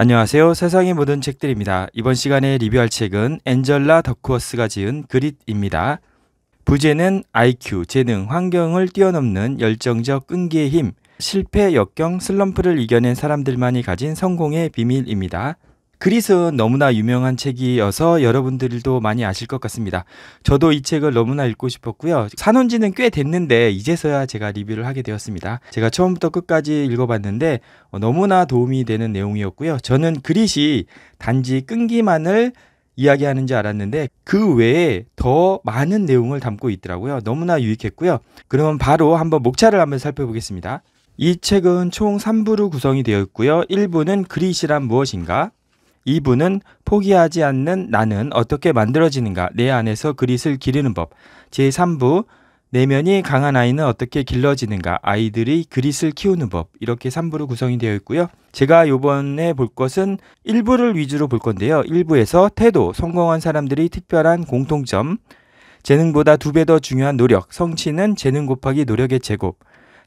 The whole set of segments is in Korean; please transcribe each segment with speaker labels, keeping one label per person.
Speaker 1: 안녕하세요. 세상의 모든 책들입니다. 이번 시간에 리뷰할 책은 엔젤라 더쿠어스가 지은 그릿입니다. 부제는 IQ, 재능, 환경을 뛰어넘는 열정적 끈기의 힘, 실패, 역경, 슬럼프를 이겨낸 사람들만이 가진 성공의 비밀입니다. 그릿은 너무나 유명한 책이어서 여러분들도 많이 아실 것 같습니다. 저도 이 책을 너무나 읽고 싶었고요. 사놓은 지는 꽤 됐는데 이제서야 제가 리뷰를 하게 되었습니다. 제가 처음부터 끝까지 읽어봤는데 너무나 도움이 되는 내용이었고요. 저는 그릿이 단지 끈기만을 이야기하는지 알았는데 그 외에 더 많은 내용을 담고 있더라고요. 너무나 유익했고요. 그러면 바로 한번 목차를 한번 살펴보겠습니다. 이 책은 총 3부로 구성이 되어 있고요. 1부는 그릿이란 무엇인가? 이분은 포기하지 않는 나는 어떻게 만들어지는가? 내 안에서 그릿을 기르는 법. 제3부 내면이 강한 아이는 어떻게 길러지는가? 아이들이 그릿을 키우는 법. 이렇게 3부로 구성이 되어 있고요. 제가 요번에 볼 것은 1부를 위주로 볼 건데요. 1부에서 태도, 성공한 사람들이 특별한 공통점, 재능보다 두 배 더 중요한 노력, 성취는 재능 곱하기 노력의 제곱,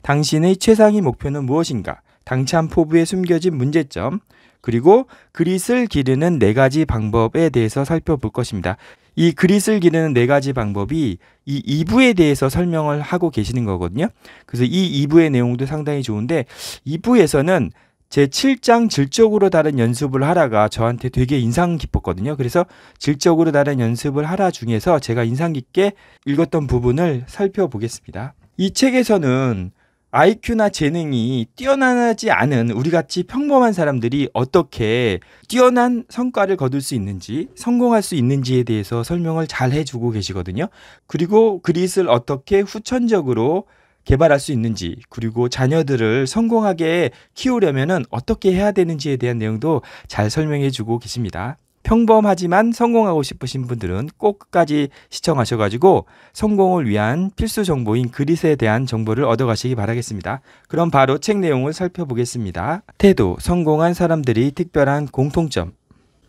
Speaker 1: 당신의 최상위 목표는 무엇인가? 당찬 포부에 숨겨진 문제점, 그리고 그릿을 기르는 네 가지 방법에 대해서 살펴볼 것입니다. 이 그릿을 기르는 네 가지 방법이 이 2부에 대해서 설명을 하고 계시는 거거든요. 그래서 이 2부의 내용도 상당히 좋은데 2부에서는 제 7장 질적으로 다른 연습을 하라가 저한테 되게 인상 깊었거든요. 그래서 질적으로 다른 연습을 하라 중에서 제가 인상 깊게 읽었던 부분을 살펴보겠습니다. 이 책에서는 IQ나 재능이 뛰어나지 않은 우리 같이 평범한 사람들이 어떻게 뛰어난 성과를 거둘 수 있는지 성공할 수 있는지에 대해서 설명을 잘 해주고 계시거든요. 그리고 그릿을 어떻게 후천적으로 개발할 수 있는지 그리고 자녀들을 성공하게 키우려면 어떻게 해야 되는지에 대한 내용도 잘 설명해 주고 계십니다. 평범하지만 성공하고 싶으신 분들은 꼭 끝까지 시청하셔가지고 성공을 위한 필수 정보인 그릿에 대한 정보를 얻어가시기 바라겠습니다. 그럼 바로 책 내용을 살펴보겠습니다. 태도, 성공한 사람들이 특별한 공통점.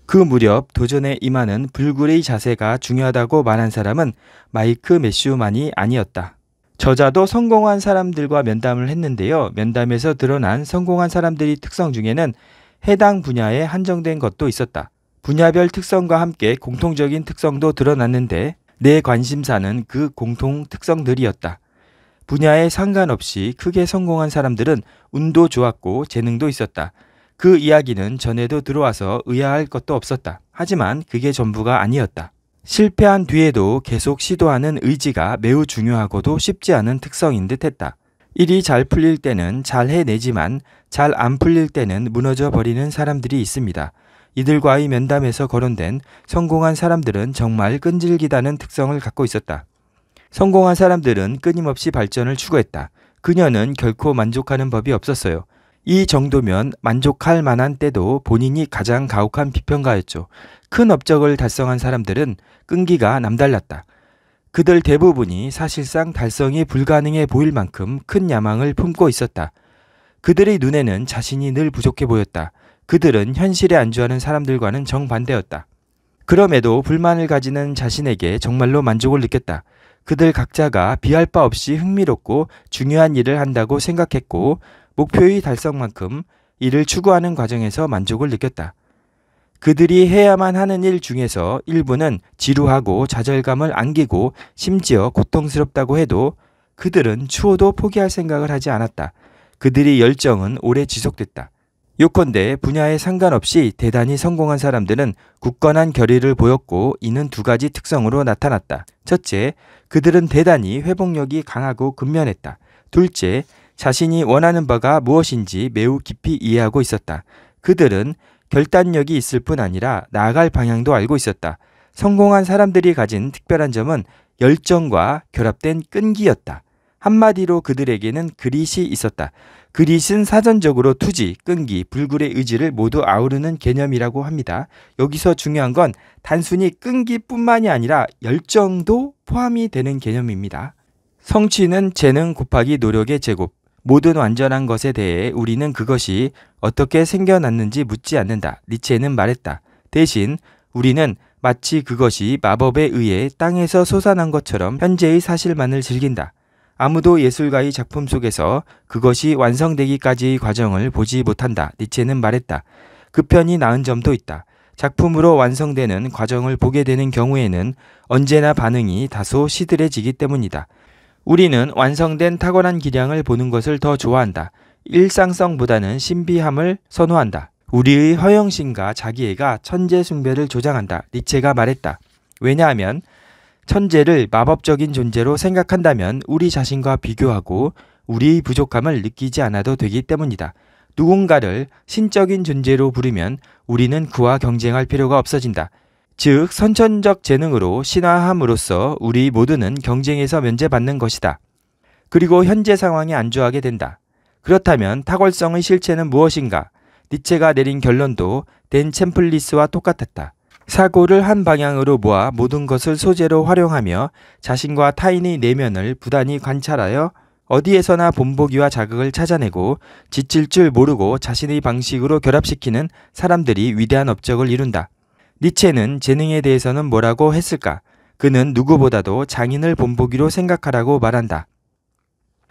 Speaker 1: 그 무렵 도전에 임하는 불굴의 자세가 중요하다고 말한 사람은 마이크 메슈만이 아니었다. 저자도 성공한 사람들과 면담을 했는데요. 면담에서 드러난 성공한 사람들이 특성 중에는 해당 분야에 한정된 것도 있었다. 분야별 특성과 함께 공통적인 특성도 드러났는데 내 관심사는 그 공통 특성들이었다. 분야에 상관없이 크게 성공한 사람들은 운도 좋았고 재능도 있었다. 그 이야기는 전에도 들어와서 의아할 것도 없었다. 하지만 그게 전부가 아니었다. 실패한 뒤에도 계속 시도하는 의지가 매우 중요하고도 쉽지 않은 특성인 듯 했다. 일이 잘 풀릴 때는 잘 해내지만 잘 안 풀릴 때는 무너져 버리는 사람들이 있습니다. 이들과의 면담에서 거론된 성공한 사람들은 정말 끈질기다는 특성을 갖고 있었다. 성공한 사람들은 끊임없이 발전을 추구했다. 그녀는 결코 만족하는 법이 없었어요. 이 정도면 만족할 만한 때도 본인이 가장 가혹한 비평가였죠. 큰 업적을 달성한 사람들은 끈기가 남달랐다. 그들 대부분이 사실상 달성이 불가능해 보일 만큼 큰 야망을 품고 있었다. 그들의 눈에는 자신이 늘 부족해 보였다. 그들은 현실에 안주하는 사람들과는 정반대였다. 그럼에도 불만을 가지는 자신에게 정말로 만족을 느꼈다. 그들 각자가 비할 바 없이 흥미롭고 중요한 일을 한다고 생각했고 목표의 달성만큼 이를 추구하는 과정에서 만족을 느꼈다. 그들이 해야만 하는 일 중에서 일부는 지루하고 좌절감을 안기고 심지어 고통스럽다고 해도 그들은 추호도 포기할 생각을 하지 않았다. 그들의 열정은 오래 지속됐다. 요컨대 분야에 상관없이 대단히 성공한 사람들은 굳건한 결의를 보였고 이는 두 가지 특성으로 나타났다. 첫째, 그들은 대단히 회복력이 강하고 근면했다. 둘째, 자신이 원하는 바가 무엇인지 매우 깊이 이해하고 있었다. 그들은 결단력이 있을 뿐 아니라 나아갈 방향도 알고 있었다. 성공한 사람들이 가진 특별한 점은 열정과 결합된 끈기였다. 한마디로 그들에게는 그릿이 있었다. 그릿은 사전적으로 투지, 끈기, 불굴의 의지를 모두 아우르는 개념이라고 합니다. 여기서 중요한 건 단순히 끈기뿐만이 아니라 열정도 포함이 되는 개념입니다. 성취는 재능 곱하기 노력의 제곱. 모든 완전한 것에 대해 우리는 그것이 어떻게 생겨났는지 묻지 않는다. 니체는 말했다. 대신 우리는 마치 그것이 마법에 의해 땅에서 솟아난 것처럼 현재의 사실만을 즐긴다. 아무도 예술가의 작품 속에서 그것이 완성되기까지의 과정을 보지 못한다. 니체는 말했다. 그 편이 나은 점도 있다. 작품으로 완성되는 과정을 보게 되는 경우에는 언제나 반응이 다소 시들해지기 때문이다. 우리는 완성된 탁월한 기량을 보는 것을 더 좋아한다. 일상성보다는 신비함을 선호한다. 우리의 허영심과 자기애가 천재 숭배를 조장한다. 니체가 말했다. 왜냐하면 천재를 마법적인 존재로 생각한다면 우리 자신과 비교하고 우리의 부족함을 느끼지 않아도 되기 때문이다. 누군가를 신적인 존재로 부르면 우리는 그와 경쟁할 필요가 없어진다. 즉, 선천적 재능으로 신화함으로써 우리 모두는 경쟁에서 면제받는 것이다. 그리고 현재 상황이 안주하게 된다. 그렇다면 탁월성의 실체는 무엇인가? 니체가 내린 결론도 댄 챔플리스와 똑같았다. 사고를 한 방향으로 모아 모든 것을 소재로 활용하며 자신과 타인의 내면을 부단히 관찰하여 어디에서나 본보기와 자극을 찾아내고 지칠 줄 모르고 자신의 방식으로 결합시키는 사람들이 위대한 업적을 이룬다. 니체는 재능에 대해서는 뭐라고 했을까? 그는 누구보다도 장인을 본보기로 생각하라고 말한다.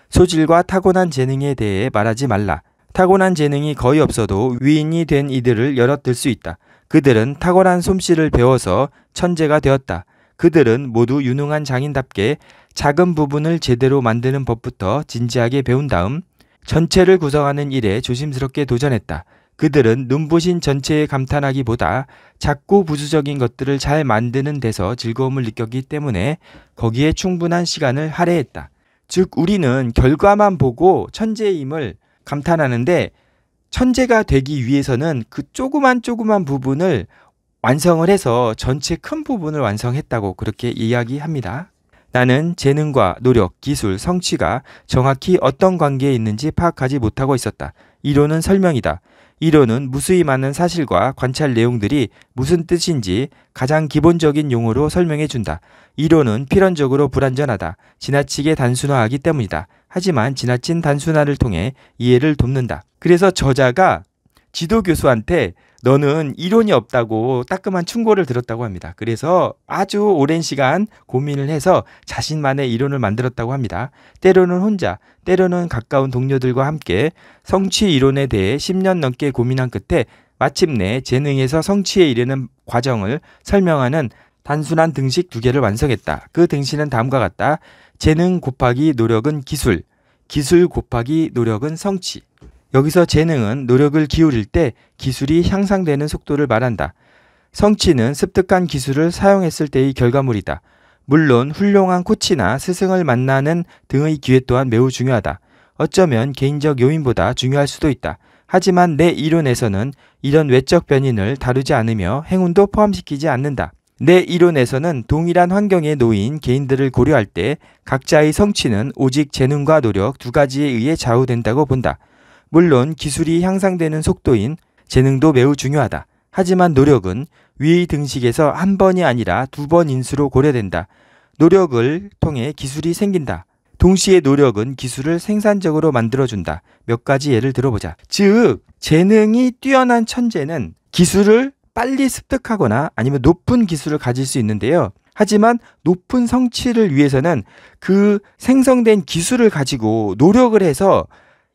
Speaker 1: 소질과 타고난 재능에 대해 말하지 말라. 타고난 재능이 거의 없어도 위인이 된 이들을 열어들 수 있다. 그들은 탁월한 솜씨를 배워서 천재가 되었다. 그들은 모두 유능한 장인답게 작은 부분을 제대로 만드는 법부터 진지하게 배운 다음 전체를 구성하는 일에 조심스럽게 도전했다. 그들은 눈부신 전체에 감탄하기보다 작고 부수적인 것들을 잘 만드는 데서 즐거움을 느꼈기 때문에 거기에 충분한 시간을 할애했다. 즉 우리는 결과만 보고 천재임을 감탄하는데 천재가 되기 위해서는 그 조그만 조그만 부분을 완성을 해서 전체 큰 부분을 완성했다고 그렇게 이야기합니다. 나는 재능과 노력, 기술, 성취가 정확히 어떤 관계에 있는지 파악하지 못하고 있었다. 이론은 설명이다. 이론은 무수히 많은 사실과 관찰 내용들이 무슨 뜻인지 가장 기본적인 용어로 설명해 준다. 이론은 필연적으로 불완전하다. 지나치게 단순화하기 때문이다. 하지만 지나친 단순화를 통해 이해를 돕는다. 그래서 저자가 지도 교수한테 너는 이론이 없다고 따끔한 충고를 들었다고 합니다. 그래서 아주 오랜 시간 고민을 해서 자신만의 이론을 만들었다고 합니다. 때로는 혼자, 때로는 가까운 동료들과 함께 성취 이론에 대해 10년 넘게 고민한 끝에 마침내 재능에서 성취에 이르는 과정을 설명하는 단순한 등식 두 개를 완성했다. 그 등식은 다음과 같다. 재능 곱하기 노력은 기술, 기술 곱하기 노력은 성취. 여기서 재능은 노력을 기울일 때 기술이 향상되는 속도를 말한다. 성취는 습득한 기술을 사용했을 때의 결과물이다. 물론 훌륭한 코치나 스승을 만나는 등의 기회 또한 매우 중요하다. 어쩌면 개인적 요인보다 중요할 수도 있다. 하지만 내 이론에서는 이런 외적 변인을 다루지 않으며 행운도 포함시키지 않는다. 내 이론에서는 동일한 환경에 놓인 개인들을 고려할 때 각자의 성취는 오직 재능과 노력 두 가지에 의해 좌우된다고 본다. 물론 기술이 향상되는 속도인 재능도 매우 중요하다. 하지만 노력은 위의 등식에서 한 번이 아니라 두 번 인수로 고려된다. 노력을 통해 기술이 생긴다. 동시에 노력은 기술을 생산적으로 만들어준다. 몇 가지 예를 들어보자. 즉, 재능이 뛰어난 천재는 기술을 빨리 습득하거나 아니면 높은 기술을 가질 수 있는데요. 하지만 높은 성취를 위해서는 그 생성된 기술을 가지고 노력을 해서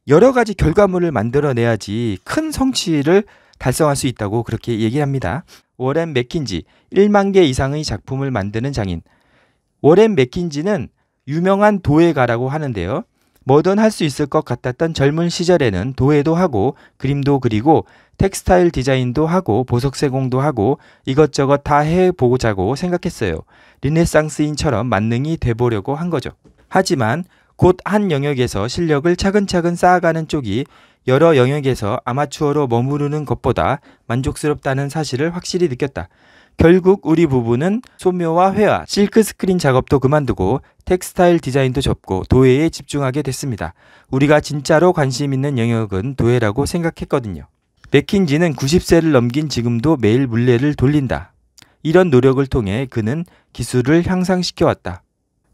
Speaker 1: 여러 가지 결과물을 만들어내야지 큰 성취를 달성할 수 있다고 그렇게 얘기를 합니다. 워렌 맥킨지 1만 개 이상의 작품을 만드는 장인. 워렌 맥킨지는 유명한 도예가라고 하는데요. 뭐든 할 수 있을 것 같았던 젊은 시절에는 도예도 하고 그림도 그리고 텍스타일 디자인도 하고 보석 세공도 하고 이것저것 다 해보자고 생각했어요. 르네상스인처럼 만능이 돼보려고 한 거죠. 하지만 곧 한 영역에서 실력을 차근차근 쌓아가는 쪽이 여러 영역에서 아마추어로 머무르는 것보다 만족스럽다는 사실을 확실히 느꼈다. 결국 우리 부부는 소묘와 회화, 실크 스크린 작업도 그만두고 텍스타일 디자인도 접고 도예에 집중하게 됐습니다. 우리가 진짜로 관심 있는 영역은 도예라고 생각했거든요. 맥킨지는 90세를 넘긴 지금도 매일 물레를 돌린다. 이런 노력을 통해 그는 기술을 향상시켜왔다.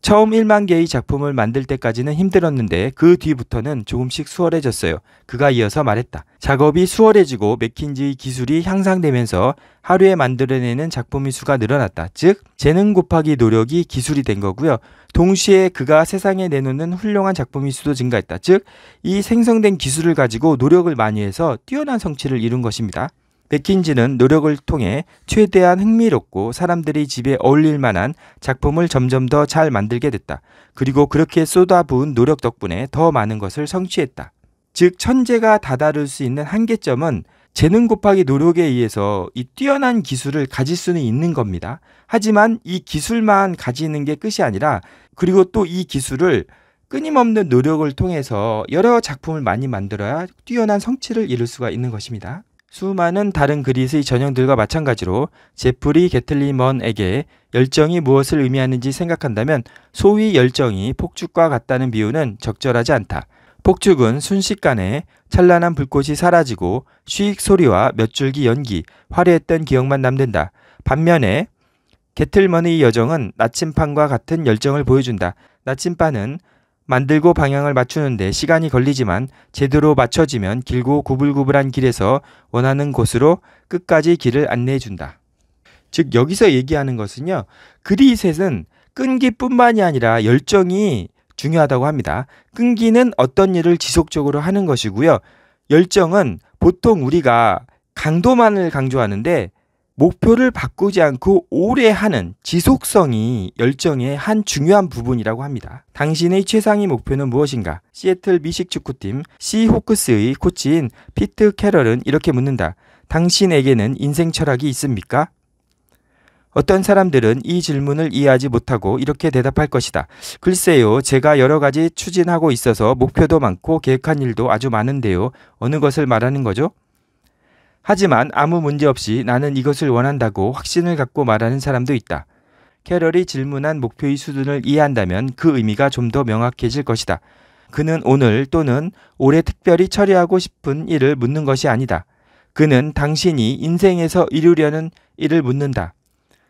Speaker 1: 처음 1만 개의 작품을 만들 때까지는 힘들었는데 그 뒤부터는 조금씩 수월해졌어요. 그가 이어서 말했다. 작업이 수월해지고 맥킨지의 기술이 향상되면서 하루에 만들어내는 작품의 수가 늘어났다. 즉 재능 곱하기 노력이 기술이 된 거고요. 동시에 그가 세상에 내놓는 훌륭한 작품의 수도 증가했다. 즉 이 생성된 기술을 가지고 노력을 많이 해서 뛰어난 성취를 이룬 것입니다. 백킨지는 노력을 통해 최대한 흥미롭고 사람들이 집에 어울릴 만한 작품을 점점 더 잘 만들게 됐다. 그리고 그렇게 쏟아부은 노력 덕분에 더 많은 것을 성취했다. 즉 천재가 다다를 수 있는 한계점은 재능 곱하기 노력에 의해서 이 뛰어난 기술을 가질 수는 있는 겁니다. 하지만 이 기술만 가지는 게 끝이 아니라 그리고 또 이 기술을 끊임없는 노력을 통해서 여러 작품을 많이 만들어야 뛰어난 성취를 이룰 수가 있는 것입니다. 수많은 다른 그릿의 전형들과 마찬가지로 제프리 게틀리먼에게 열정이 무엇을 의미하는지 생각한다면 소위 열정이 폭죽과 같다는 비유는 적절하지 않다. 폭죽은 순식간에 찬란한 불꽃이 사라지고 쉬익 소리와 몇 줄기 연기, 화려했던 기억만 남는다. 반면에 게틀먼의 여정은 나침판과 같은 열정을 보여준다. 나침반은 만들고 방향을 맞추는데 시간이 걸리지만 제대로 맞춰지면 길고 구불구불한 길에서 원하는 곳으로 끝까지 길을 안내해 준다. 즉 여기서 얘기하는 것은요. 그리셋은 끈기뿐만이 아니라 열정이 중요하다고 합니다. 끈기는 어떤 일을 지속적으로 하는 것이고요. 열정은 보통 우리가 강도만을 강조하는데 목표를 바꾸지 않고 오래 하는 지속성이 열정의 한 중요한 부분이라고 합니다. 당신의 최상위 목표는 무엇인가? 시애틀 미식 축구팀 시호크스의 코치인 피트 캐럴은 이렇게 묻는다. 당신에게는 인생 철학이 있습니까? 어떤 사람들은 이 질문을 이해하지 못하고 이렇게 대답할 것이다. 글쎄요, 제가 여러 가지 추진하고 있어서 목표도 많고 계획한 일도 아주 많은데요. 어느 것을 말하는 거죠? 하지만 아무 문제 없이 나는 이것을 원한다고 확신을 갖고 말하는 사람도 있다. 캐럴이 질문한 목표의 수준을 이해한다면 그 의미가 좀 더 명확해질 것이다. 그는 오늘 또는 올해 특별히 처리하고 싶은 일을 묻는 것이 아니다. 그는 당신이 인생에서 이루려는 일을 묻는다.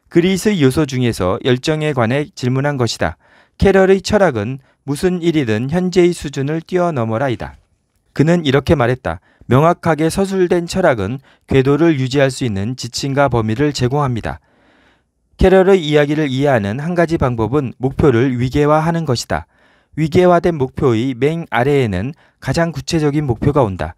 Speaker 1: 그리스 요소 중에서 열정에 관해 질문한 것이다. 캐럴의 철학은 무슨 일이든 현재의 수준을 뛰어넘어라이다. 그는 이렇게 말했다. 명확하게 서술된 철학은 궤도를 유지할 수 있는 지침과 범위를 제공합니다. 캐럴의 이야기를 이해하는 한 가지 방법은 목표를 위계화하는 것이다. 위계화된 목표의 맨 아래에는 가장 구체적인 목표가 온다.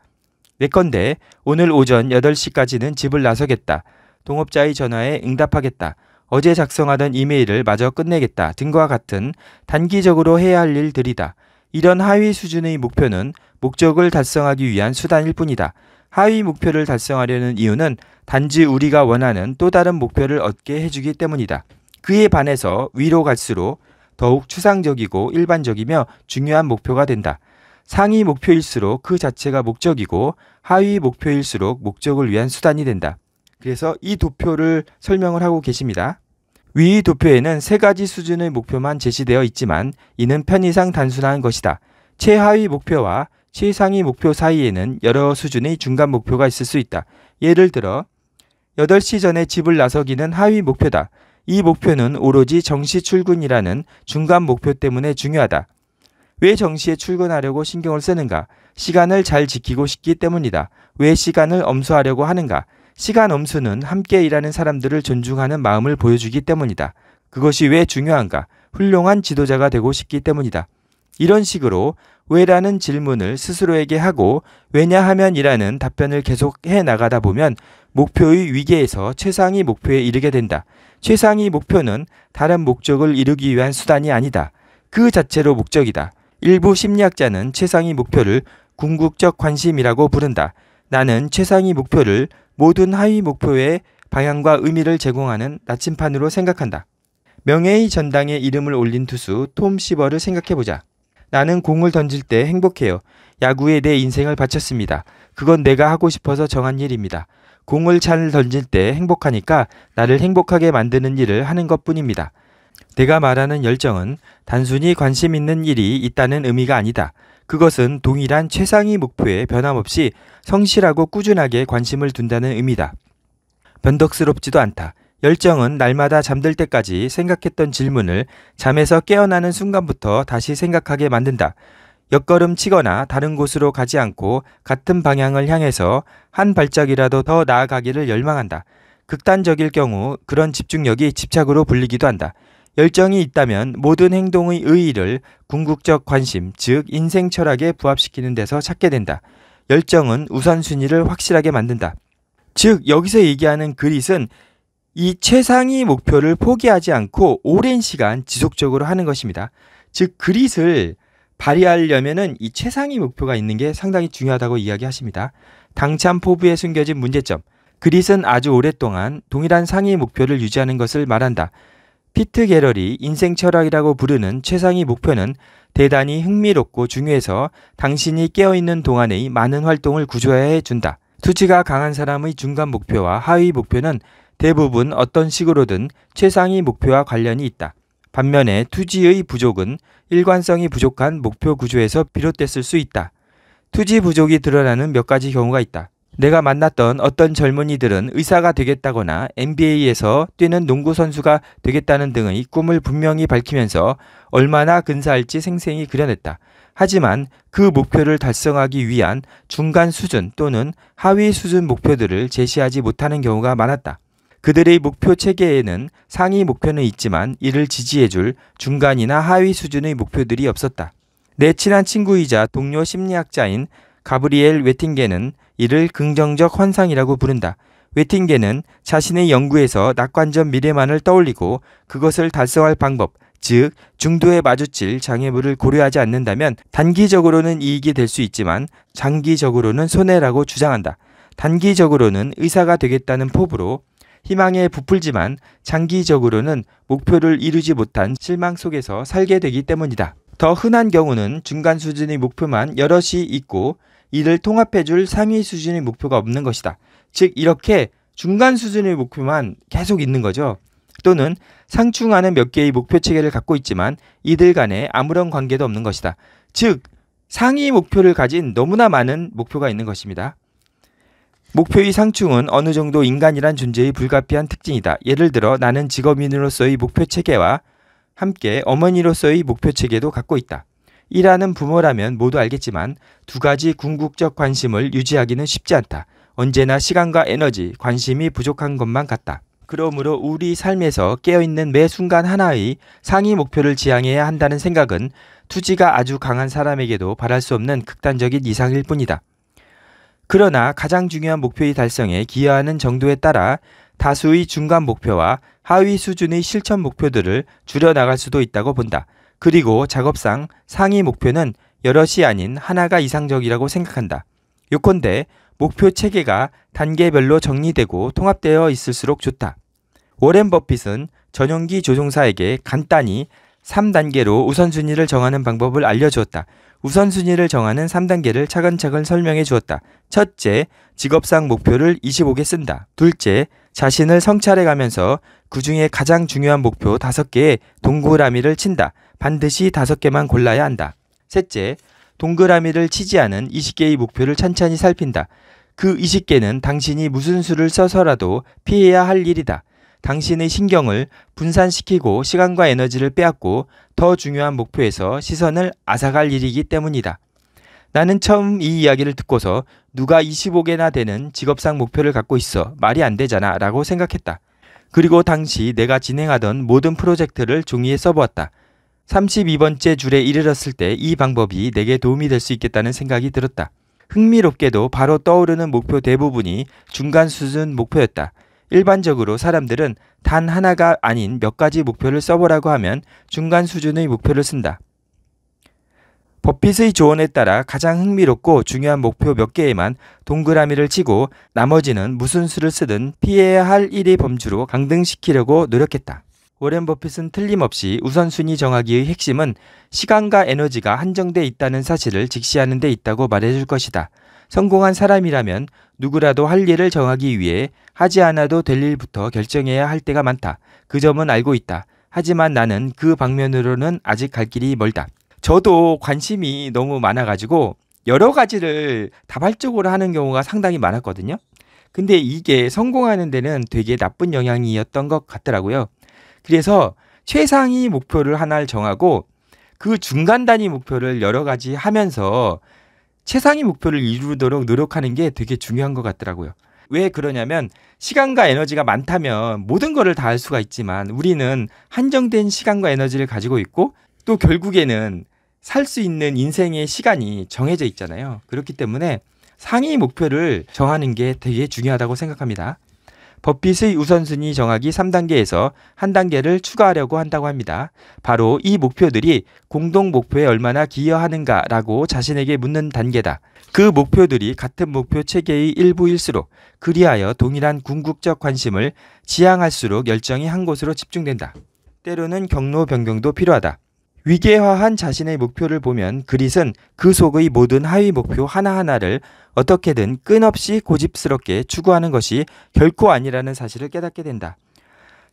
Speaker 1: 내건데 오늘 오전 8시까지는 집을 나서겠다. 동업자의 전화에 응답하겠다. 어제 작성하던 이메일을 마저 끝내겠다 등과 같은 단기적으로 해야 할 일들이다. 이런 하위 수준의 목표는 목적을 달성하기 위한 수단일 뿐이다. 하위 목표를 달성하려는 이유는 단지 우리가 원하는 또 다른 목표를 얻게 해주기 때문이다. 그에 반해서 위로 갈수록 더욱 추상적이고 일반적이며 중요한 목표가 된다. 상위 목표일수록 그 자체가 목적이고 하위 목표일수록 목적을 위한 수단이 된다. 그래서 이 도표를 설명을 하고 계십니다. 위 도표에는 세 가지 수준의 목표만 제시되어 있지만 이는 편의상 단순한 것이다. 최하위 목표와 최상위 목표 사이에는 여러 수준의 중간 목표가 있을 수 있다. 예를 들어 8시 전에 집을 나서기는 하위 목표다. 이 목표는 오로지 정시 출근이라는 중간 목표 때문에 중요하다. 왜 정시에 출근하려고 신경을 쓰는가? 시간을 잘 지키고 싶기 때문이다. 왜 시간을 엄수하려고 하는가? 시간 엄수는 함께 일하는 사람들을 존중하는 마음을 보여주기 때문이다. 그것이 왜 중요한가? 훌륭한 지도자가 되고 싶기 때문이다. 이런 식으로 왜라는 질문을 스스로에게 하고 왜냐하면이라는 답변을 계속해 나가다 보면 목표의 위계에서 최상위 목표에 이르게 된다. 최상위 목표는 다른 목적을 이루기 위한 수단이 아니다. 그 자체로 목적이다. 일부 심리학자는 최상위 목표를 궁극적 관심이라고 부른다. 나는 최상위 목표를 모든 하위 목표의 방향과 의미를 제공하는 나침판으로 생각한다. 명예의 전당에 이름을 올린 투수 톰 시버를 생각해보자. 나는 공을 던질 때 행복해요. 야구에 내 인생을 바쳤습니다. 그건 내가 하고 싶어서 정한 일입니다. 공을 잘 던질 때 행복하니까 나를 행복하게 만드는 일을 하는 것 뿐입니다. 내가 말하는 열정은 단순히 관심 있는 일이 있다는 의미가 아니다. 그것은 동일한 최상위 목표에 변함없이 성실하고 꾸준하게 관심을 둔다는 의미다. 변덕스럽지도 않다. 열정은 날마다 잠들 때까지 생각했던 질문을 잠에서 깨어나는 순간부터 다시 생각하게 만든다. 옆걸음 치거나 다른 곳으로 가지 않고 같은 방향을 향해서 한 발짝이라도 더 나아가기를 열망한다. 극단적일 경우 그런 집중력이 집착으로 불리기도 한다. 열정이 있다면 모든 행동의 의의를 궁극적 관심, 즉 인생 철학에 부합시키는 데서 찾게 된다. 열정은 우선순위를 확실하게 만든다. 즉, 여기서 얘기하는 그릿은 이 최상위 목표를 포기하지 않고 오랜 시간 지속적으로 하는 것입니다. 즉, 그릿을 발휘하려면이 최상위 목표가 있는 게 상당히 중요하다고 이야기하십니다. 당찬 포부에 숨겨진 문제점. 그릿은 아주 오랫동안 동일한 상위 목표를 유지하는 것을 말한다. 피트 게러리 인생 철학이라고 부르는 최상위 목표는 대단히 흥미롭고 중요해서 당신이 깨어있는 동안의 많은 활동을 구조해 준다. 투지가 강한 사람의 중간 목표와 하위 목표는 대부분 어떤 식으로든 최상위 목표와 관련이 있다. 반면에 투지의 부족은 일관성이 부족한 목표 구조에서 비롯됐을 수 있다. 투지 부족이 드러나는 몇 가지 경우가 있다. 내가 만났던 어떤 젊은이들은 의사가 되겠다거나 NBA에서 뛰는 농구 선수가 되겠다는 등의 꿈을 분명히 밝히면서 얼마나 근사할지 생생히 그려냈다. 하지만 그 목표를 달성하기 위한 중간 수준 또는 하위 수준 목표들을 제시하지 못하는 경우가 많았다. 그들의 목표 체계에는 상위 목표는 있지만 이를 지지해줄 중간이나 하위 수준의 목표들이 없었다. 내 친한 친구이자 동료 심리학자인 가브리엘 웨팅게는 이를 긍정적 환상이라고 부른다. 웨팅겐은 자신의 연구에서 낙관적 미래만을 떠올리고 그것을 달성할 방법, 즉 중도에 마주칠 장애물을 고려하지 않는다면 단기적으로는 이익이 될 수 있지만 장기적으로는 손해라고 주장한다. 단기적으로는 의사가 되겠다는 포부로 희망에 부풀지만 장기적으로는 목표를 이루지 못한 실망 속에서 살게 되기 때문이다. 더 흔한 경우는 중간 수준의 목표만 여럿이 있고 이를 통합해줄 상위 수준의 목표가 없는 것이다. 즉 이렇게 중간 수준의 목표만 계속 있는 거죠. 또는 상충하는 몇 개의 목표 체계를 갖고 있지만 이들 간에 아무런 관계도 없는 것이다. 즉 상위 목표를 가진 너무나 많은 목표가 있는 것입니다. 목표의 상충은 어느 정도 인간이란 존재의 불가피한 특징이다. 예를 들어 나는 직업인으로서의 목표 체계와 함께 어머니로서의 목표 체계도 갖고 있다. 일하는 부모라면 모두 알겠지만 두 가지 궁극적 관심을 유지하기는 쉽지 않다. 언제나 시간과 에너지, 관심이 부족한 것만 같다. 그러므로 우리 삶에서 깨어있는 매 순간 하나의 상위 목표를 지향해야 한다는 생각은 투지가 아주 강한 사람에게도 바랄 수 없는 극단적인 이상일 뿐이다. 그러나 가장 중요한 목표의 달성에 기여하는 정도에 따라 다수의 중간 목표와 하위 수준의 실천 목표들을 줄여나갈 수도 있다고 본다. 그리고 작업상 상위 목표는 여럿이 아닌 하나가 이상적이라고 생각한다. 요컨대 목표 체계가 단계별로 정리되고 통합되어 있을수록 좋다. 워렌 버핏은 전용기 조종사에게 간단히 3단계로 우선순위를 정하는 방법을 알려주었다. 우선순위를 정하는 3단계를 차근차근 설명해 주었다. 첫째, 직업상 목표를 25개 쓴다. 둘째, 자신을 성찰해 가면서 그 중에 가장 중요한 목표 5개에 동그라미를 친다. 반드시 다섯 개만 골라야 한다. 셋째, 동그라미를 치지 않은 20개의 목표를 찬찬히 살핀다. 그 20개는 당신이 무슨 수를 써서라도 피해야 할 일이다. 당신의 신경을 분산시키고 시간과 에너지를 빼앗고 더 중요한 목표에서 시선을 앗아갈 일이기 때문이다. 나는 처음 이 이야기를 듣고서 누가 25개나 되는 직업상 목표를 갖고 있어 말이 안 되잖아 라고 생각했다. 그리고 당시 내가 진행하던 모든 프로젝트를 종이에 써보았다. 32번째 줄에 이르렀을 때 이 방법이 내게 도움이 될 수 있겠다는 생각이 들었다. 흥미롭게도 바로 떠오르는 목표 대부분이 중간 수준 목표였다. 일반적으로 사람들은 단 하나가 아닌 몇 가지 목표를 써보라고 하면 중간 수준의 목표를 쓴다. 버핏의 조언에 따라 가장 흥미롭고 중요한 목표 몇 개에만 동그라미를 치고 나머지는 무슨 수를 쓰든 피해야 할 일의 범주로 강등시키려고 노력했다. 워렌 버핏은 틀림없이 우선순위 정하기의 핵심은 시간과 에너지가 한정돼 있다는 사실을 직시하는 데 있다고 말해줄 것이다. 성공한 사람이라면 누구라도 할 일을 정하기 위해 하지 않아도 될 일부터 결정해야 할 때가 많다. 그 점은 알고 있다. 하지만 나는 그 방면으로는 아직 갈 길이 멀다. 저도 관심이 너무 많아가지고 여러 가지를 다발적으로 하는 경우가 상당히 많았거든요. 근데 이게 성공하는 데는 되게 나쁜 영향이었던 것 같더라고요. 그래서 최상위 목표를 하나를 정하고 그 중간 단위 목표를 여러 가지 하면서 최상위 목표를 이루도록 노력하는 게 되게 중요한 것 같더라고요. 왜 그러냐면 시간과 에너지가 많다면 모든 거를 다 할 수가 있지만 우리는 한정된 시간과 에너지를 가지고 있고 또 결국에는 살 수 있는 인생의 시간이 정해져 있잖아요. 그렇기 때문에 상위 목표를 정하는 게 되게 중요하다고 생각합니다. 법빗의 우선순위 정하기 3단계에서 한 단계를 추가하려고 한다고 합니다. 바로 이 목표들이 공동 목표에 얼마나 기여하는가라고 자신에게 묻는 단계다. 그 목표들이 같은 목표 체계의 일부일수록 그리하여 동일한 궁극적 관심을 지향할수록 열정이 한 곳으로 집중된다. 때로는 경로 변경도 필요하다. 위계화한 자신의 목표를 보면 그릿은 그 속의 모든 하위 목표 하나하나를 어떻게든 끊없이 고집스럽게 추구하는 것이 결코 아니라는 사실을 깨닫게 된다.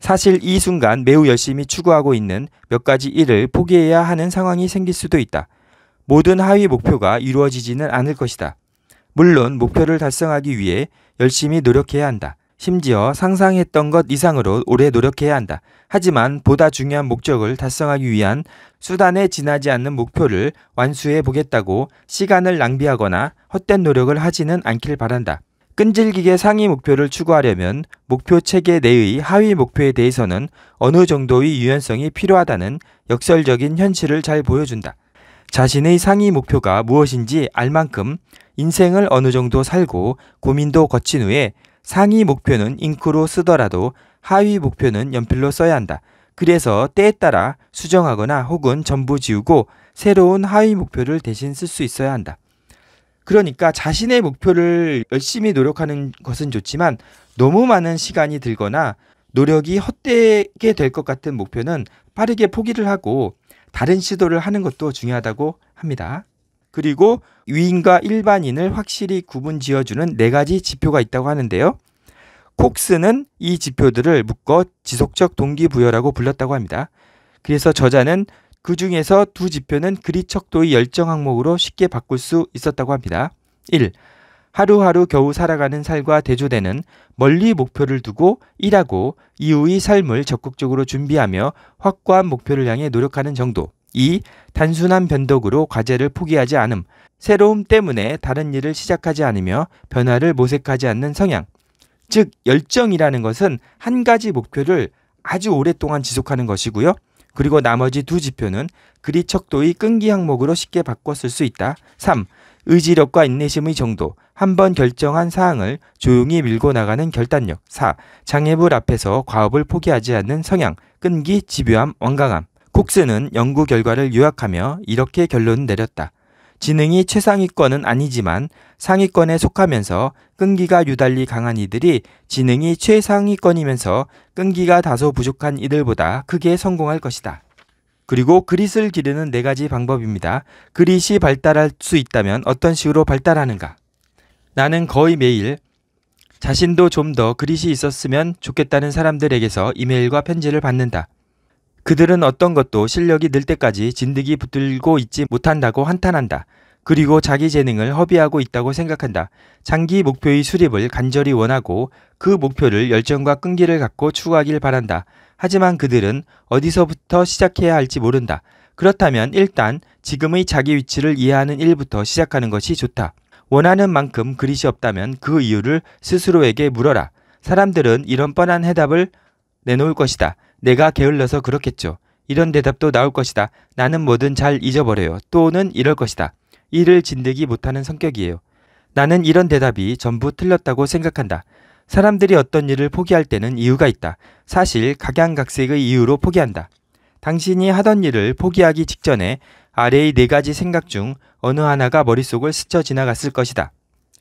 Speaker 1: 사실 이 순간 매우 열심히 추구하고 있는 몇 가지 일을 포기해야 하는 상황이 생길 수도 있다. 모든 하위 목표가 이루어지지는 않을 것이다. 물론 목표를 달성하기 위해 열심히 노력해야 한다. 심지어 상상했던 것 이상으로 오래 노력해야 한다. 하지만 보다 중요한 목적을 달성하기 위한 수단에 지나지 않는 목표를 완수해 보겠다고 시간을 낭비하거나 헛된 노력을 하지는 않길 바란다. 끈질기게 상위 목표를 추구하려면 목표 체계 내의 하위 목표에 대해서는 어느 정도의 유연성이 필요하다는 역설적인 현실을 잘 보여준다. 자신의 상위 목표가 무엇인지 알 만큼 인생을 어느 정도 살고 고민도 거친 후에 상위 목표는 잉크로 쓰더라도 하위 목표는 연필로 써야 한다. 그래서 때에 따라 수정하거나 혹은 전부 지우고 새로운 하위 목표를 대신 쓸 수 있어야 한다. 그러니까 자신의 목표를 열심히 노력하는 것은 좋지만 너무 많은 시간이 들거나 노력이 헛되게 될 것 같은 목표는 빠르게 포기를 하고 다른 시도를 하는 것도 중요하다고 합니다. 그리고 위인과 일반인을 확실히 구분 지어주는 네 가지 지표가 있다고 하는데요. 콕스는 이 지표들을 묶어 지속적 동기부여라고 불렀다고 합니다. 그래서 저자는 그 중에서 두 지표는 그리척도의 열정 항목으로 쉽게 바꿀 수 있었다고 합니다. 1. 하루하루 겨우 살아가는 살과 대조되는 멀리 목표를 두고 일하고 이후의 삶을 적극적으로 준비하며 확고한 목표를 향해 노력하는 정도. 2. 단순한 변덕으로 과제를 포기하지 않음. 새로움 때문에 다른 일을 시작하지 않으며 변화를 모색하지 않는 성향. 즉, 열정이라는 것은 한 가지 목표를 아주 오랫동안 지속하는 것이고요. 그리고 나머지 두 지표는 그리 척도의 끈기 항목으로 쉽게 바꿔 쓸수 있다. 3. 의지력과 인내심의 정도. 한번 결정한 사항을 조용히 밀고 나가는 결단력. 4. 장애물 앞에서 과업을 포기하지 않는 성향. 끈기, 집요함, 완강함. 콕스는 연구 결과를 요약하며 이렇게 결론 내렸다. 지능이 최상위권은 아니지만 상위권에 속하면서 끈기가 유달리 강한 이들이 지능이 최상위권이면서 끈기가 다소 부족한 이들보다 크게 성공할 것이다. 그리고 그릿을 기르는 네 가지 방법입니다. 그릿이 발달할 수 있다면 어떤 식으로 발달하는가? 나는 거의 매일 자신도 좀 더 그릿이 있었으면 좋겠다는 사람들에게서 이메일과 편지를 받는다. 그들은 어떤 것도 실력이 늘 때까지 진득이 붙들고 있지 못한다고 한탄한다. 그리고 자기 재능을 허비하고 있다고 생각한다. 장기 목표의 수립을 간절히 원하고 그 목표를 열정과 끈기를 갖고 추구하길 바란다. 하지만 그들은 어디서부터 시작해야 할지 모른다. 그렇다면 일단 지금의 자기 위치를 이해하는 일부터 시작하는 것이 좋다. 원하는 만큼 그릇이 없다면 그 이유를 스스로에게 물어라. 사람들은 이런 뻔한 해답을 내놓을 것이다. 내가 게을러서 그렇겠죠. 이런 대답도 나올 것이다. 나는 뭐든 잘 잊어버려요. 또는 이럴 것이다. 일을 진득이 못하는 성격이에요. 나는 이런 대답이 전부 틀렸다고 생각한다. 사람들이 어떤 일을 포기할 때는 이유가 있다. 사실 각양각색의 이유로 포기한다. 당신이 하던 일을 포기하기 직전에 아래의 네 가지 생각 중 어느 하나가 머릿속을 스쳐 지나갔을 것이다.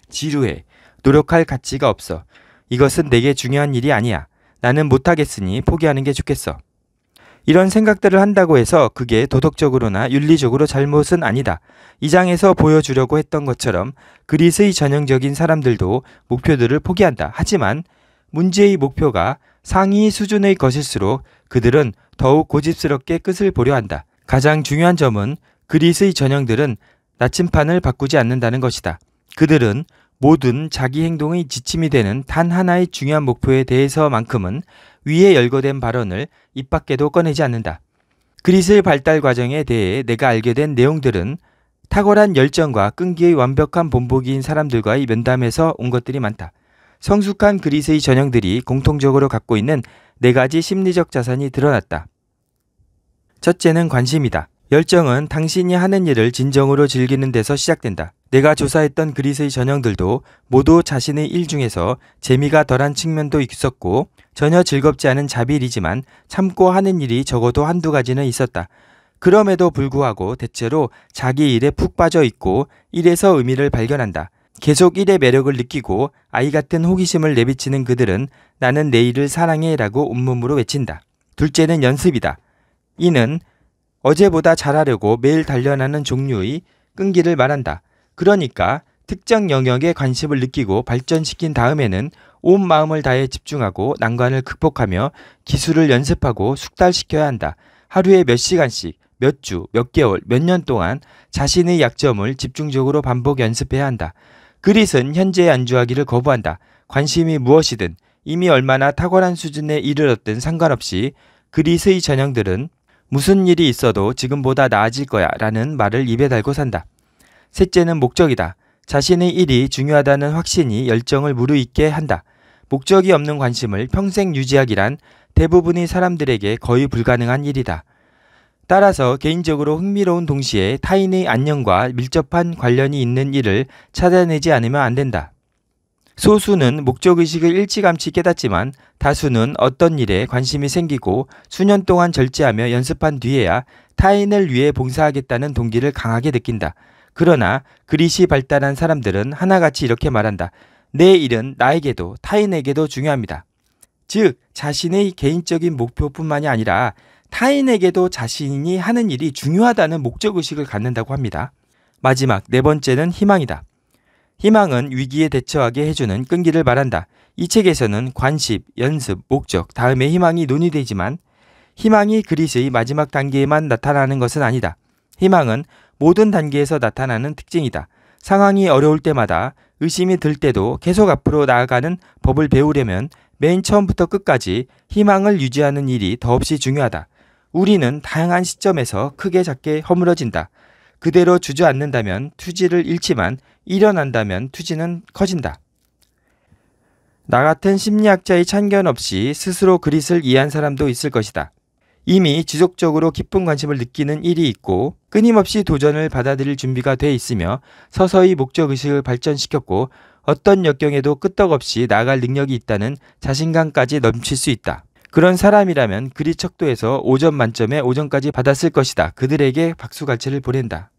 Speaker 1: 지루해. 노력할 가치가 없어. 이것은 내게 중요한 일이 아니야. 나는 못하겠으니 포기하는 게 좋겠어. 이런 생각들을 한다고 해서 그게 도덕적으로나 윤리적으로 잘못은 아니다. 이 장에서 보여주려고 했던 것처럼 그리스의 전형적인 사람들도 목표들을 포기한다. 하지만 문제의 목표가 상위 수준의 것일수록 그들은 더욱 고집스럽게 끝을 보려 한다. 가장 중요한 점은 그리스의 전형들은 나침판을 바꾸지 않는다는 것이다. 그들은 모든 자기 행동의 지침이 되는 단 하나의 중요한 목표에 대해서만큼은 위에 열거된 발언을 입 밖에도 꺼내지 않는다. 그리스의 발달 과정에 대해 내가 알게 된 내용들은 탁월한 열정과 끈기의 완벽한 본보기인 사람들과의 면담에서 온 것들이 많다. 성숙한 그리스의 전형들이 공통적으로 갖고 있는 네 가지 심리적 자산이 드러났다. 첫째는 관심이다. 열정은 당신이 하는 일을 진정으로 즐기는 데서 시작된다. 내가 조사했던 그리스의 전형들도 모두 자신의 일 중에서 재미가 덜한 측면도 있었고 전혀 즐겁지 않은 자비일이지만 참고 하는 일이 적어도 한두 가지는 있었다. 그럼에도 불구하고 대체로 자기 일에 푹 빠져 있고 일에서 의미를 발견한다. 계속 일의 매력을 느끼고 아이 같은 호기심을 내비치는 그들은 나는 내 일을 사랑해 라고 온몸으로 외친다. 둘째는 연습이다. 이는 어제보다 잘하려고 매일 단련하는 종류의 끈기를 말한다. 그러니까 특정 영역에 관심을 느끼고 발전시킨 다음에는 온 마음을 다해 집중하고 난관을 극복하며 기술을 연습하고 숙달시켜야 한다. 하루에 몇 시간씩, 몇 주, 몇 개월, 몇 년 동안 자신의 약점을 집중적으로 반복 연습해야 한다. 그릿은 현재에 안주하기를 거부한다. 관심이 무엇이든 이미 얼마나 탁월한 수준에 이르렀든 상관없이 그릿의 전형들은 무슨 일이 있어도 지금보다 나아질 거야 라는 말을 입에 달고 산다. 셋째는 목적이다. 자신의 일이 중요하다는 확신이 열정을 무르익게 한다. 목적이 없는 관심을 평생 유지하기란 대부분의 사람들에게 거의 불가능한 일이다. 따라서 개인적으로 흥미로운 동시에 타인의 안녕과 밀접한 관련이 있는 일을 찾아내지 않으면 안 된다. 소수는 목적의식을 일찌감치 깨닫지만 다수는 어떤 일에 관심이 생기고 수년 동안 절제하며 연습한 뒤에야 타인을 위해 봉사하겠다는 동기를 강하게 느낀다. 그러나 그릿이 발달한 사람들은 하나같이 이렇게 말한다. 내 일은 나에게도 타인에게도 중요합니다. 즉, 자신의 개인적인 목표뿐만이 아니라 타인에게도 자신이 하는 일이 중요하다는 목적의식을 갖는다고 합니다. 마지막 네 번째는 희망이다. 희망은 위기에 대처하게 해주는 끈기를 말한다. 이 책에서는 관심, 연습, 목적, 다음에 희망이 논의되지만 희망이 그릿의 마지막 단계에만 나타나는 것은 아니다. 희망은 모든 단계에서 나타나는 특징이다. 상황이 어려울 때마다 의심이 들 때도 계속 앞으로 나아가는 법을 배우려면 맨 처음부터 끝까지 희망을 유지하는 일이 더없이 중요하다. 우리는 다양한 시점에서 크게 작게 허물어진다. 그대로 주저앉는다면 투지를 잃지만 일어난다면 투지는 커진다. 나 같은 심리학자의 참견 없이 스스로 그릿을 이해한 사람도 있을 것이다. 이미 지속적으로 깊은 관심을 느끼는 일이 있고 끊임없이 도전을 받아들일 준비가 돼 있으며 서서히 목적의식을 발전시켰고 어떤 역경에도 끄떡없이 나아갈 능력이 있다는 자신감까지 넘칠 수 있다. 그런 사람이라면 그리 척도에서 5점 만점에 5점까지 받았을 것이다. 그들에게 박수갈채를 보낸다.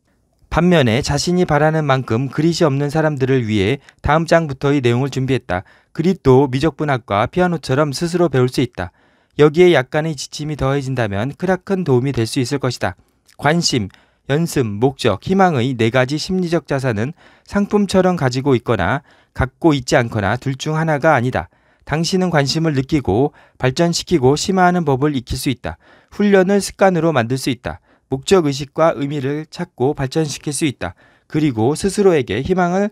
Speaker 1: 반면에 자신이 바라는 만큼 그릿이 없는 사람들을 위해 다음 장부터의 내용을 준비했다. 그릿도 미적분학과 피아노처럼 스스로 배울 수 있다. 여기에 약간의 지침이 더해진다면 크나큰 도움이 될 수 있을 것이다. 관심, 연습, 목적, 희망의 네 가지 심리적 자산은 상품처럼 가지고 있거나 갖고 있지 않거나 둘 중 하나가 아니다. 당신은 관심을 느끼고 발전시키고 심화하는 법을 익힐 수 있다. 훈련을 습관으로 만들 수 있다. 목적 의식과 의미를 찾고 발전시킬 수 있다. 그리고 스스로에게 희망을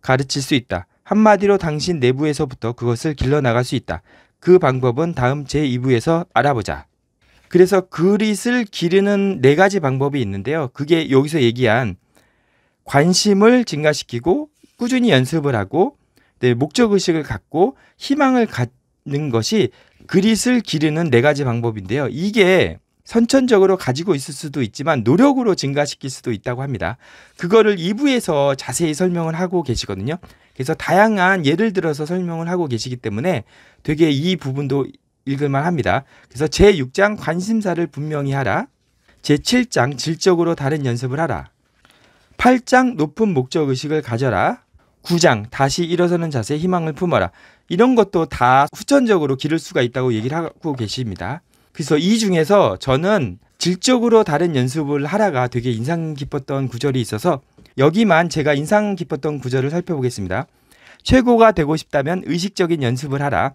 Speaker 1: 가르칠 수 있다. 한마디로 당신 내부에서부터 그것을 길러나갈 수 있다. 그 방법은 다음 제2부에서 알아보자. 그래서 그릿을 기르는 네 가지 방법이 있는데요. 그게 여기서 얘기한 관심을 증가시키고 꾸준히 연습을 하고 네, 목적 의식을 갖고 희망을 갖는 것이 그릿을 기르는 네 가지 방법인데요. 이게 선천적으로 가지고 있을 수도 있지만 노력으로 증가시킬 수도 있다고 합니다. 그거를 2부에서 자세히 설명을 하고 계시거든요. 그래서 다양한 예를 들어서 설명을 하고 계시기 때문에 되게 이 부분도 읽을만 합니다. 그래서 제6장 관심사를 분명히 하라. 제7장 질적으로 다른 연습을 하라. 8장 높은 목적 의식을 가져라. 9장 다시 일어서는 자세 희망을 품어라. 이런 것도 다 후천적으로 기를 수가 있다고 얘기를 하고 계십니다. 그래서 이 중에서 저는 질적으로 다른 연습을 하라가 되게 인상 깊었던 구절이 있어서 여기만 제가 인상 깊었던 구절을 살펴보겠습니다. 최고가 되고 싶다면 의식적인 연습을 하라.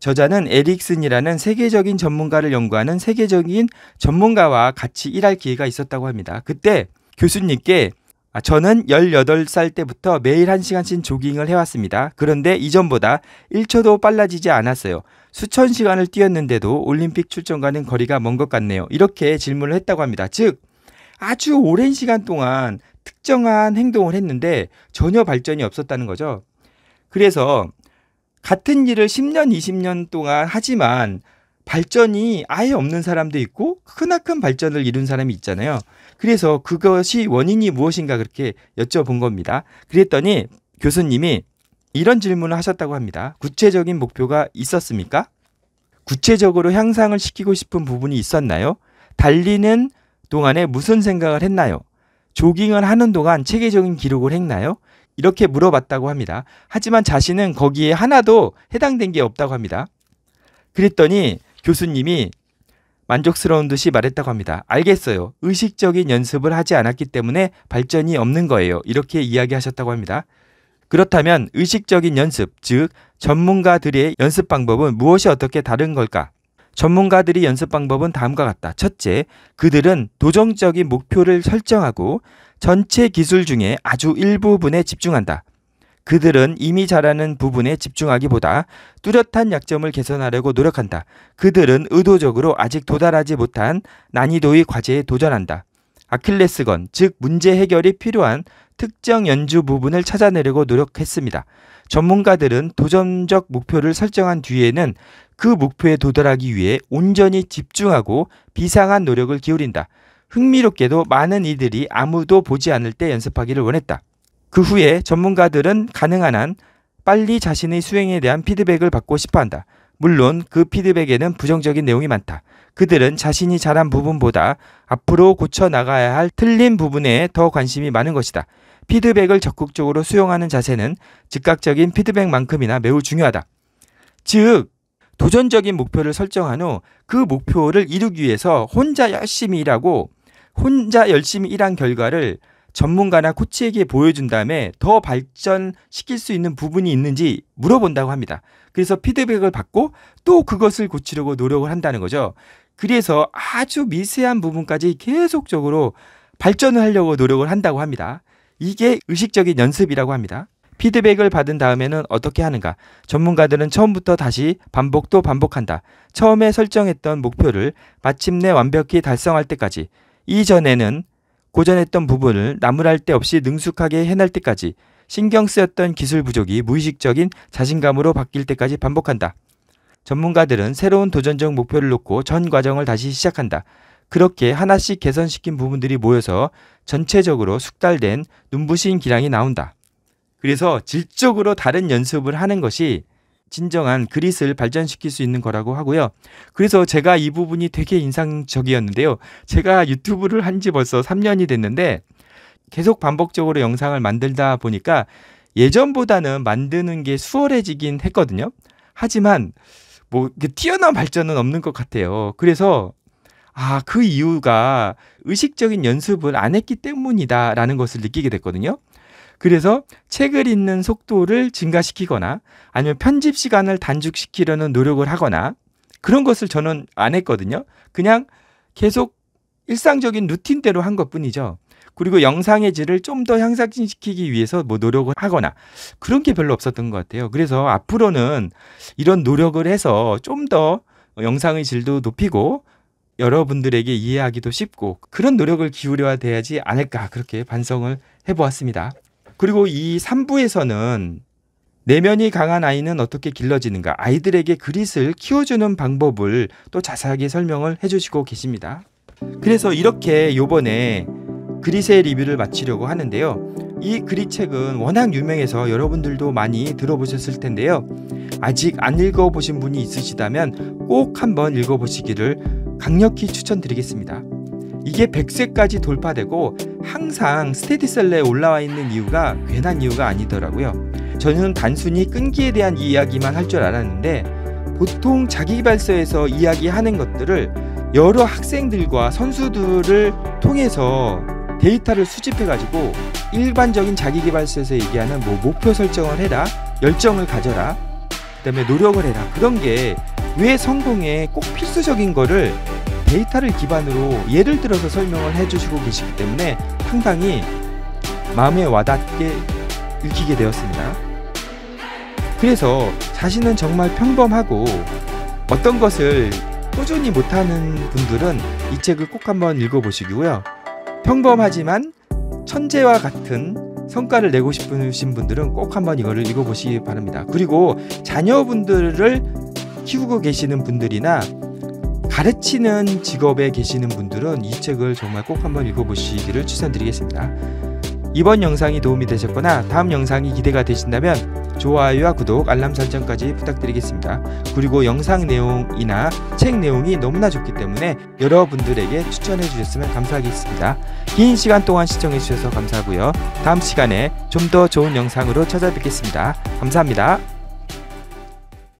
Speaker 1: 저자는 에릭슨이라는 세계적인 전문가를 연구하는 세계적인 전문가와 같이 일할 기회가 있었다고 합니다. 그때 교수님께 아, 저는 18살 때부터 매일 1시간씩 조깅을 해왔습니다. 그런데 이전보다 1초도 빨라지지 않았어요. 수천 시간을 뛰었는데도 올림픽 출전과는 거리가 먼 것 같네요. 이렇게 질문을 했다고 합니다. 즉, 아주 오랜 시간 동안 특정한 행동을 했는데 전혀 발전이 없었다는 거죠. 그래서 같은 일을 10년, 20년 동안 하지만 발전이 아예 없는 사람도 있고 크나큰 발전을 이룬 사람이 있잖아요. 그래서 그것이 원인이 무엇인가 그렇게 여쭤본 겁니다. 그랬더니 교수님이 이런 질문을 하셨다고 합니다. 구체적인 목표가 있었습니까? 구체적으로 향상을 시키고 싶은 부분이 있었나요? 달리는 동안에 무슨 생각을 했나요? 조깅을 하는 동안 체계적인 기록을 했나요? 이렇게 물어봤다고 합니다. 하지만 자신은 거기에 하나도 해당된 게 없다고 합니다. 그랬더니 교수님이 만족스러운 듯이 말했다고 합니다. 알겠어요. 의식적인 연습을 하지 않았기 때문에 발전이 없는 거예요. 이렇게 이야기하셨다고 합니다. 그렇다면 의식적인 연습, 즉 전문가들의 연습 방법은 무엇이 어떻게 다른 걸까? 전문가들이 연습 방법은 다음과 같다. 첫째, 그들은 도정적인 목표를 설정하고 전체 기술 중에 아주 일부분에 집중한다. 그들은 이미 잘하는 부분에 집중하기보다 뚜렷한 약점을 개선하려고 노력한다. 그들은 의도적으로 아직 도달하지 못한 난이도의 과제에 도전한다. 아킬레스건, 즉 문제 해결이 필요한 특정 연주 부분을 찾아내려고 노력했습니다. 전문가들은 도전적 목표를 설정한 뒤에는 그 목표에 도달하기 위해 온전히 집중하고 비상한 노력을 기울인다. 흥미롭게도 많은 이들이 아무도 보지 않을 때 연습하기를 원했다. 그 후에 전문가들은 가능한 한 빨리 자신의 수행에 대한 피드백을 받고 싶어 한다. 물론 그 피드백에는 부정적인 내용이 많다. 그들은 자신이 잘한 부분보다 앞으로 고쳐 나가야 할 틀린 부분에 더 관심이 많은 것이다. 피드백을 적극적으로 수용하는 자세는 즉각적인 피드백만큼이나 매우 중요하다. 즉, 도전적인 목표를 설정한 후 그 목표를 이루기 위해서 혼자 열심히 일하고 혼자 열심히 일한 결과를 전문가나 코치에게 보여준 다음에 더 발전시킬 수 있는 부분이 있는지 물어본다고 합니다. 그래서 피드백을 받고 또 그것을 고치려고 노력을 한다는 거죠. 그래서 아주 미세한 부분까지 계속적으로 발전을 하려고 노력을 한다고 합니다. 이게 의식적인 연습이라고 합니다. 피드백을 받은 다음에는 어떻게 하는가? 전문가들은 처음부터 다시 반복 도 반복한다. 처음에 설정했던 목표를 마침내 완벽히 달성할 때까지 이전에는 고전했던 부분을 나무랄 데 없이 능숙하게 해낼 때까지 신경 쓰였던 기술 부족이 무의식적인 자신감으로 바뀔 때까지 반복한다. 전문가들은 새로운 도전적 목표를 놓고 전 과정을 다시 시작한다. 그렇게 하나씩 개선시킨 부분들이 모여서 전체적으로 숙달된 눈부신 기량이 나온다. 그래서 질적으로 다른 연습을 하는 것이 진정한 그릿을 발전시킬 수 있는 거라고 하고요. 그래서 제가 이 부분이 되게 인상적이었는데요. 제가 유튜브를 한 지 벌써 3년이 됐는데 계속 반복적으로 영상을 만들다 보니까 예전보다는 만드는 게 수월해지긴 했거든요. 하지만 뭐 뛰어난 발전은 없는 것 같아요. 그래서 아, 그 이유가 의식적인 연습을 안 했기 때문이다라는 것을 느끼게 됐거든요. 그래서 책을 읽는 속도를 증가시키거나 아니면 편집 시간을 단축시키려는 노력을 하거나 그런 것을 저는 안 했거든요. 그냥 계속 일상적인 루틴대로 한 것 뿐이죠. 그리고 영상의 질을 좀 더 향상시키기 위해서 뭐 노력을 하거나 그런 게 별로 없었던 것 같아요. 그래서 앞으로는 이런 노력을 해서 좀 더 영상의 질도 높이고 여러분들에게 이해하기도 쉽고 그런 노력을 기울여야 되지 않을까 그렇게 반성을 해보았습니다. 그리고 이 3부에서는 내면이 강한 아이는 어떻게 길러지는가 아이들에게 그릿을 키워주는 방법을 또 자세하게 설명을 해주시고 계십니다. 그래서 이렇게 요번에 그릿의 리뷰를 마치려고 하는데요. 이 그릿책은 워낙 유명해서 여러분들도 많이 들어보셨을 텐데요. 아직 안 읽어보신 분이 있으시다면 꼭 한번 읽어보시기를 강력히 추천드리겠습니다. 이게 100세까지 돌파되고 항상 스테디셀러에 올라와 있는 이유가 괜한 이유가 아니더라고요. 저는 단순히 끈기에 대한 이야기만 할 줄 알았는데 보통 자기발서에서 이야기하는 것들을 여러 학생들과 선수들을 통해서 데이터를 수집해가지고 일반적인 자기개발서에서 얘기하는 뭐 목표 설정을 해라, 열정을 가져라, 그 다음에 노력을 해라. 그런 게 왜 성공에 꼭 필수적인 거를 데이터를 기반으로 예를 들어서 설명을 해주시고 계시기 때문에 상당히 마음에 와닿게 읽히게 되었습니다. 그래서 자신은 정말 평범하고 어떤 것을 꾸준히 못하는 분들은 이 책을 꼭 한번 읽어보시고요. 평범하지만 천재와 같은 성과를 내고 싶으신 분들은 꼭 한번 이거를 읽어보시기 바랍니다. 그리고 자녀분들을 키우고 계시는 분들이나 가르치는 직업에 계시는 분들은 이 책을 정말 꼭 한번 읽어보시기를 추천드리겠습니다. 이번 영상이 도움이 되셨거나 다음 영상이 기대가 되신다면 좋아요와 구독, 알람 설정까지 부탁드리겠습니다. 그리고 영상 내용이나 책 내용이 너무나 좋기 때문에 여러분들에게 추천해 주셨으면 감사하겠습니다. 긴 시간 동안 시청해 주셔서 감사하고요. 다음 시간에 좀 더 좋은 영상으로 찾아뵙겠습니다. 감사합니다.